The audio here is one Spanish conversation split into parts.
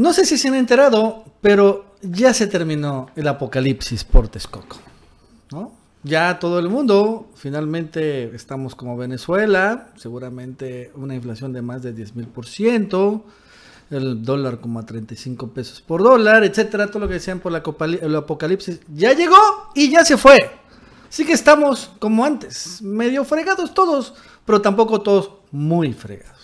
No sé si se han enterado, pero ya se terminó el apocalipsis por Texcoco. ¿no? Ya todo el mundo, finalmente estamos como Venezuela, seguramente una inflación de más de 10.000%, mil por ciento, el dólar como a 35 pesos por dólar, etcétera, todo lo que decían por el apocalipsis, ya llegó y ya se fue. Así que estamos como antes, medio fregados todos, pero tampoco todos muy fregados.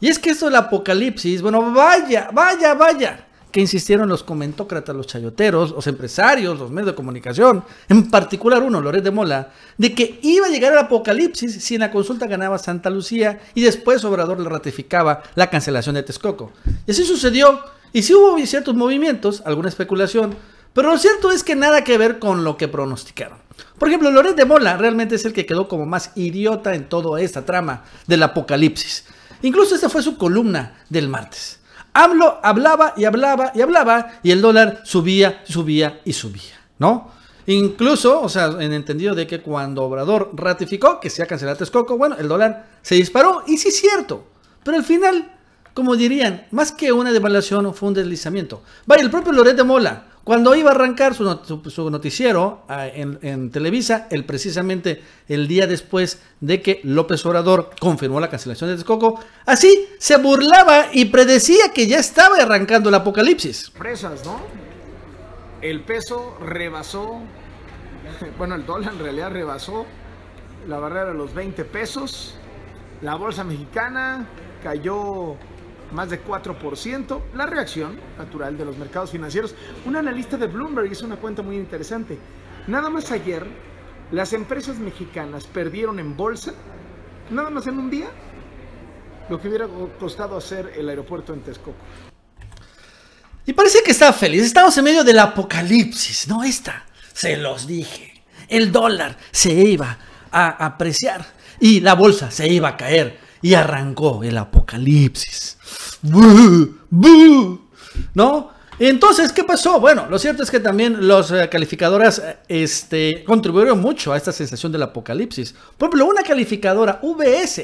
Y es que esto del apocalipsis, bueno, vaya, vaya, vaya, que insistieron los comentócratas, los chayoteros, los empresarios, los medios de comunicación, en particular uno, Loret de Mola, de que iba a llegar el apocalipsis si en la consulta ganaba Santa Lucía y después Obrador le ratificaba la cancelación de Texcoco. Y así sucedió, y sí hubo ciertos movimientos, alguna especulación, pero lo cierto es que nada que ver con lo que pronosticaron. Por ejemplo, Loret de Mola realmente es el que quedó como más idiota en toda esta trama del apocalipsis. Incluso esa fue su columna del martes. Hablo, hablaba y hablaba y hablaba y el dólar subía, subía y subía, ¿no? Incluso, o sea, en entendido de que cuando Obrador ratificó que se a cancelado Texcoco, bueno, el dólar se disparó y sí es cierto, pero al final como dirían, más que una devaluación fue un deslizamiento. Vaya, el propio Loret de Mola, cuando iba a arrancar su, noticiero ah, en, Televisa, el, precisamente el día después de que López Obrador confirmó la cancelación de Texcoco, así se burlaba y predecía que ya estaba arrancando el apocalipsis. Presas, ¿no? El peso rebasó, bueno, el dólar en realidad rebasó la barrera de los 20 pesos, la bolsa mexicana cayó más de 4%, la reacción natural de los mercados financieros. Un analista de Bloomberg hizo una cuenta muy interesante. Nada más ayer, las empresas mexicanas perdieron en bolsa, nada más en un día, lo que hubiera costado hacer el aeropuerto en Texcoco. Y parece que está feliz. Estamos en medio del apocalipsis, ¿no? Esta, se los dije. El dólar se iba a apreciar y la bolsa se iba a caer. Y arrancó el apocalipsis. ¿No? Entonces, ¿qué pasó? Bueno, lo cierto es que también los eh, calificadoras eh, este, contribuyeron mucho a esta sensación del apocalipsis. Por ejemplo, una calificadora, VS,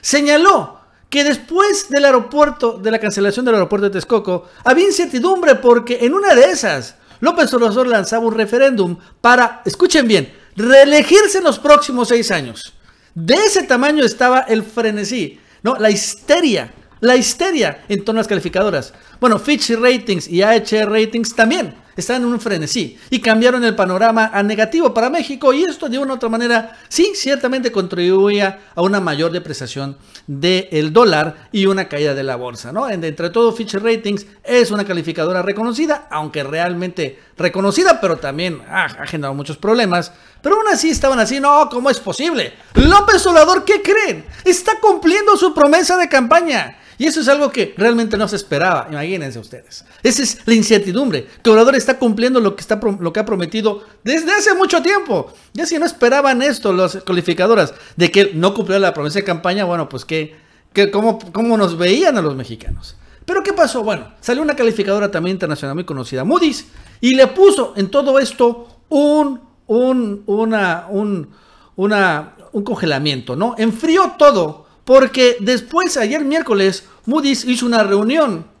señaló que después del aeropuerto, de la cancelación del aeropuerto de Texcoco, había incertidumbre porque en una de esas, López Obrador lanzaba un referéndum para, escuchen bien, reelegirse en los próximos seis años. De ese tamaño estaba el frenesí, ¿no? La histeria, la histeria en torno a las calificadoras. Bueno, Fitch Ratings y AHR Ratings también Estaban en un frenesí y cambiaron el panorama a negativo para México y esto de una u otra manera sí ciertamente contribuía a una mayor depreciación del dólar y una caída de la bolsa. ¿no? Entre todo Fitch Ratings es una calificadora reconocida, aunque realmente reconocida, pero también ha generado muchos problemas. Pero aún así estaban así, no, ¿cómo es posible? López Obrador, ¿qué creen? Está cumpliendo su promesa de campaña. Y eso es algo que realmente no se esperaba, imagínense ustedes. Esa es la incertidumbre que Obrador está cumpliendo lo que, está, lo que ha prometido desde hace mucho tiempo. Ya si no esperaban esto las calificadoras, de que no cumplió la promesa de campaña, bueno, pues que, que cómo, cómo nos veían a los mexicanos. Pero ¿qué pasó? Bueno, salió una calificadora también internacional muy conocida, Moody's, y le puso en todo esto un, un, una, un, una, un congelamiento, ¿no? Enfrió todo, porque después, ayer miércoles, Moody's hizo una reunión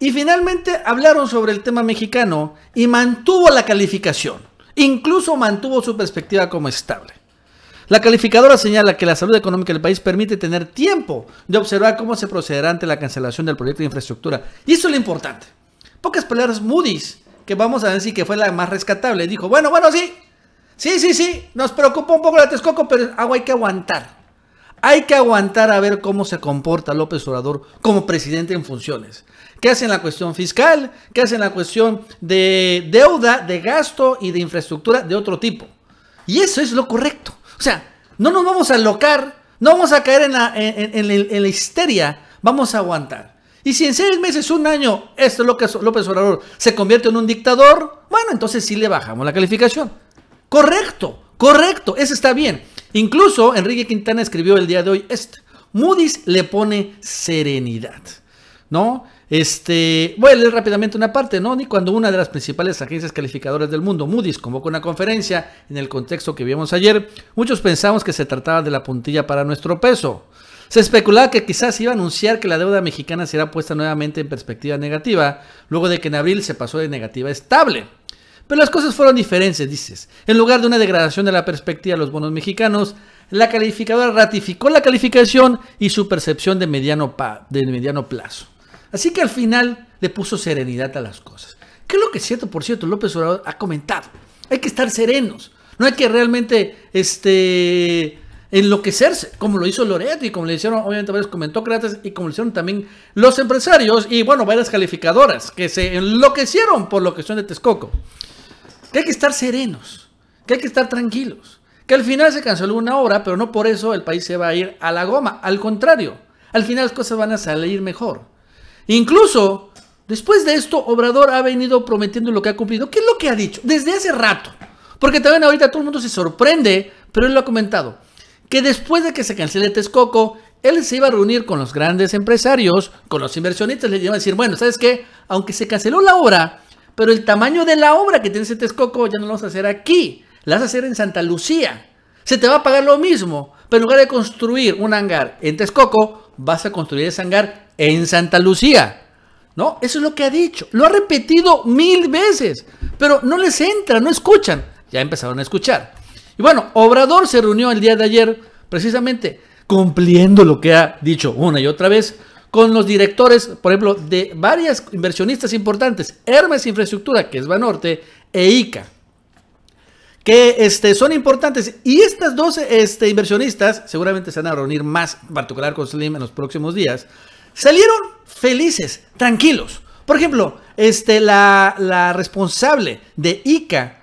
y finalmente hablaron sobre el tema mexicano y mantuvo la calificación. Incluso mantuvo su perspectiva como estable. La calificadora señala que la salud económica del país permite tener tiempo de observar cómo se procederá ante la cancelación del proyecto de infraestructura. Y eso es lo importante. Pocas palabras, Moody's, que vamos a decir que fue la más rescatable, dijo, bueno, bueno, sí, sí, sí, sí, nos preocupa un poco la Texcoco, pero agua hay que aguantar. Hay que aguantar a ver cómo se comporta López Obrador como presidente en funciones. ¿Qué hace en la cuestión fiscal? ¿Qué hace en la cuestión de deuda, de gasto y de infraestructura de otro tipo? Y eso es lo correcto. O sea, no nos vamos a alocar, no vamos a caer en la, en, la histeria, vamos a aguantar. Y si en seis meses, un año, este López Obrador se convierte en un dictador, bueno, entonces sí le bajamos la calificación. Correcto, correcto, eso está bien. Incluso Enrique Quintana escribió el día de hoy esto. Moody's le pone serenidad, ¿no? Este, voy a leer rápidamente una parte, ¿no? Ni cuando una de las principales agencias calificadoras del mundo, Moody's, convocó una conferencia en el contexto que vimos ayer, muchos pensamos que se trataba de la puntilla para nuestro peso. Se especulaba que quizás iba a anunciar que la deuda mexicana será puesta nuevamente en perspectiva negativa, luego de que en abril se pasó de negativa estable. Pero las cosas fueron diferentes, dices. En lugar de una degradación de la perspectiva de los bonos mexicanos, la calificadora ratificó la calificación y su percepción de mediano, plazo. Así que al final le puso serenidad a las cosas. Que es lo que cierto, por cierto, López Obrador ha comentado. Hay que estar serenos. No hay que realmente este, enloquecerse, como lo hizo Loreto y como le hicieron, obviamente, varios comentócratas y como lo hicieron también los empresarios y, bueno, varias calificadoras que se enloquecieron por lo que son de Texcoco que hay que estar serenos, que hay que estar tranquilos, que al final se canceló una obra, pero no por eso el país se va a ir a la goma, al contrario, al final las cosas van a salir mejor. Incluso, después de esto, Obrador ha venido prometiendo lo que ha cumplido. ¿Qué es lo que ha dicho? Desde hace rato. Porque también ahorita todo el mundo se sorprende, pero él lo ha comentado. Que después de que se cancele Texcoco, él se iba a reunir con los grandes empresarios, con los inversionistas, Le iba a decir, bueno, ¿sabes qué? Aunque se canceló la obra, pero el tamaño de la obra que tienes en Texcoco ya no lo vas a hacer aquí, la vas a hacer en Santa Lucía. Se te va a pagar lo mismo, pero en lugar de construir un hangar en Texcoco, vas a construir ese hangar en Santa Lucía. ¿No? Eso es lo que ha dicho. Lo ha repetido mil veces, pero no les entra, no escuchan. Ya empezaron a escuchar. Y bueno, Obrador se reunió el día de ayer precisamente cumpliendo lo que ha dicho una y otra vez con los directores, por ejemplo, de varias inversionistas importantes, Hermes Infraestructura, que es Banorte, e ICA, que este, son importantes. Y estas dos este, inversionistas, seguramente se van a reunir más, particular con Slim en los próximos días, salieron felices, tranquilos. Por ejemplo, este, la, responsable de ICA,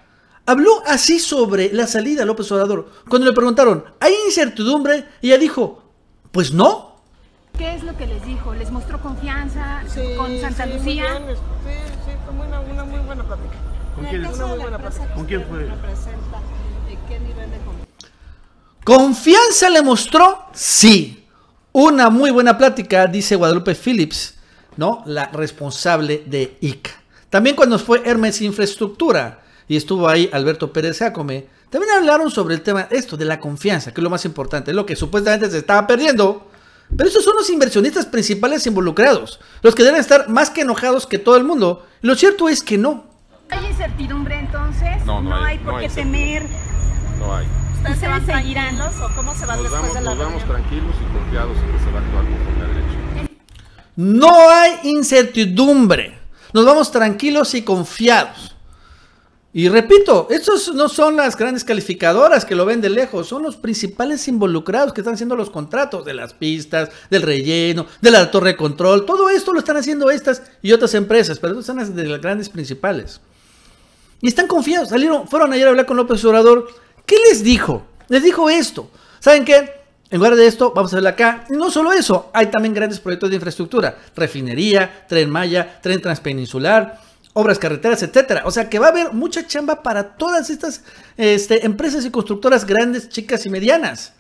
Habló así sobre la salida de López Obrador. Cuando le preguntaron, ¿hay incertidumbre? y Ella dijo, pues no, ¿Qué es lo que les dijo? ¿Les mostró confianza con Santa Lucía? Sí, sí, fue una, muy buena plática. ¿Con, quién? Una quién fue? ¿Qué nivel de confianza? ¿Confianza le mostró? Sí. Una muy buena plática, dice Guadalupe Phillips, ¿no? La responsable de ICA. También cuando fue Hermes Infraestructura y estuvo ahí Alberto Pérez Acome, también hablaron sobre el tema, esto de la confianza, que es lo más importante, lo que supuestamente se estaba perdiendo pero estos son los inversionistas principales involucrados, los que deben estar más que enojados que todo el mundo. Lo cierto es que no. ¿Hay incertidumbre entonces? No, no, no hay, por qué temer. No hay. ¿Ustedes se van los o cómo se van nos después de la Nos vamos tranquilos y confiados en que se va a actuar con la derecha. No hay incertidumbre. Nos vamos tranquilos y confiados. Y repito, estos no son las grandes calificadoras que lo ven de lejos, son los principales involucrados que están haciendo los contratos de las pistas, del relleno, de la torre de control. Todo esto lo están haciendo estas y otras empresas, pero estas son las grandes principales. Y están confiados, salieron, fueron ayer a hablar con López Obrador. ¿Qué les dijo? Les dijo esto. ¿Saben qué? En lugar de esto, vamos a verlo acá. no solo eso, hay también grandes proyectos de infraestructura. Refinería, tren Maya, tren transpeninsular, obras carreteras, etcétera. O sea que va a haber mucha chamba para todas estas este, empresas y constructoras grandes, chicas y medianas.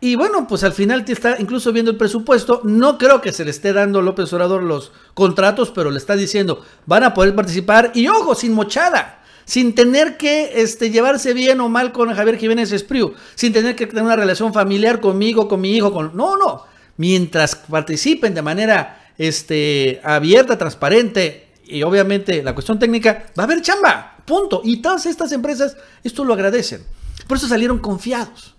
Y bueno, pues al final te está incluso viendo el presupuesto. No creo que se le esté dando López Obrador los contratos, pero le está diciendo, van a poder participar. Y ojo, sin mochada, sin tener que este, llevarse bien o mal con Javier Jiménez Espriu, sin tener que tener una relación familiar conmigo, con mi hijo, con... No, no. Mientras participen de manera este, abierta, transparente, y obviamente la cuestión técnica, va a haber chamba, punto. Y todas estas empresas esto lo agradecen. Por eso salieron confiados.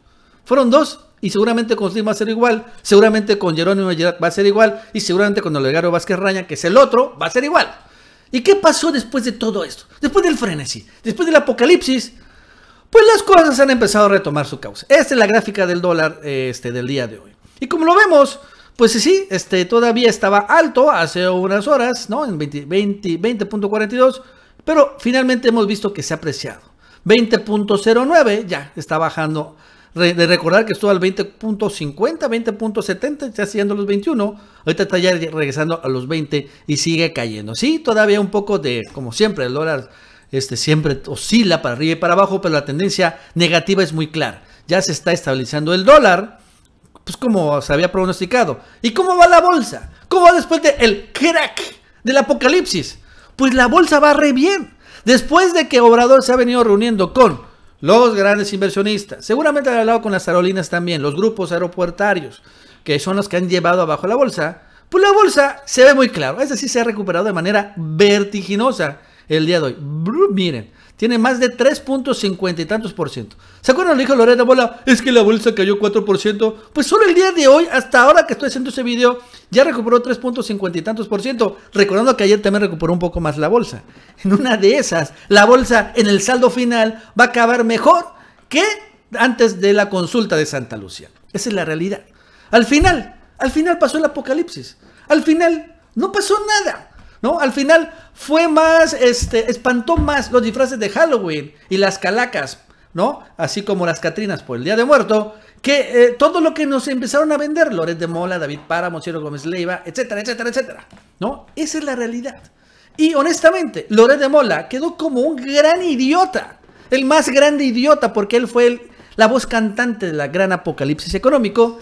Fueron dos y seguramente con Slim va a ser igual, seguramente con Jerónimo va a ser igual y seguramente con Olegario Vázquez Raña, que es el otro, va a ser igual. ¿Y qué pasó después de todo esto? Después del frenesí, después del apocalipsis, pues las cosas han empezado a retomar su causa. Esta es la gráfica del dólar este, del día de hoy. Y como lo vemos, pues sí, este, todavía estaba alto hace unas horas, ¿no? En 20.42, pero finalmente hemos visto que se ha apreciado. 20.09 ya está bajando. De recordar que estuvo al 20.50, 20.70, ya siguiendo los 21. Ahorita está ya regresando a los 20 y sigue cayendo. Sí, todavía un poco de, como siempre, el dólar este, siempre oscila para arriba y para abajo, pero la tendencia negativa es muy clara. Ya se está estabilizando el dólar es pues, como se había pronosticado. ¿Y cómo va la bolsa? ¿Cómo va después del el crack del apocalipsis? Pues la bolsa va re bien. Después de que Obrador se ha venido reuniendo con los grandes inversionistas, seguramente ha hablado con las aerolíneas también, los grupos aeropuertarios, que son los que han llevado abajo la bolsa, pues la bolsa se ve muy claro. Es decir, se ha recuperado de manera vertiginosa el día de hoy. miren, tiene más de 3.50 y tantos por ciento. ¿Se acuerdan lo dijo Lorena Bola? Es que la bolsa cayó 4%. Pues solo el día de hoy, hasta ahora que estoy haciendo ese video, ya recuperó 3.50 y tantos por ciento. Recordando que ayer también recuperó un poco más la bolsa. En una de esas, la bolsa en el saldo final va a acabar mejor que antes de la consulta de Santa Lucía. Esa es la realidad. Al final, al final pasó el apocalipsis. Al final, no pasó nada. ¿no? Al final fue más, este, espantó más los disfraces de Halloween y las calacas, ¿no? Así como las Catrinas por el Día de Muerto, que eh, todo lo que nos empezaron a vender, Loret de Mola, David Páramo, Ciro Gómez Leiva, etcétera, etcétera, etcétera, ¿no? Esa es la realidad. Y honestamente, Loret de Mola quedó como un gran idiota, el más grande idiota, porque él fue la voz cantante de la gran apocalipsis económico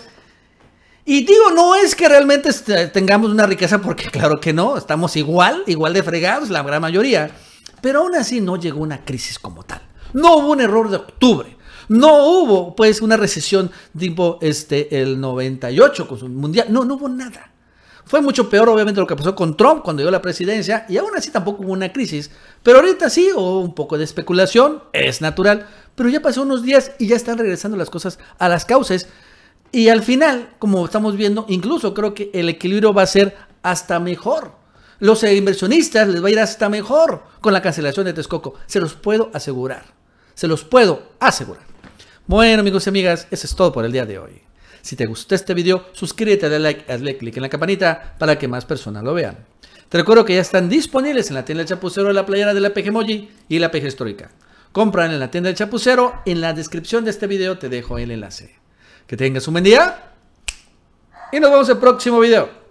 y digo, no es que realmente este, tengamos una riqueza, porque claro que no, estamos igual, igual de fregados, la gran mayoría. Pero aún así no llegó una crisis como tal. No hubo un error de octubre. No hubo, pues, una recesión tipo este, el 98 con su mundial. No, no hubo nada. Fue mucho peor, obviamente, lo que pasó con Trump cuando dio la presidencia. Y aún así tampoco hubo una crisis. Pero ahorita sí hubo un poco de especulación. Es natural. Pero ya pasó unos días y ya están regresando las cosas a las causas y al final, como estamos viendo, incluso creo que el equilibrio va a ser hasta mejor. Los inversionistas les va a ir hasta mejor con la cancelación de Texcoco. Se los puedo asegurar. Se los puedo asegurar. Bueno, amigos y amigas, eso es todo por el día de hoy. Si te gustó este video, suscríbete, dale like, hazle clic en la campanita para que más personas lo vean. Te recuerdo que ya están disponibles en la tienda del chapucero la playera de la Moji y la PG Histórica. Compran en la tienda del chapucero. En la descripción de este video te dejo el enlace. Que tengas un buen día. Y nos vemos en el próximo video.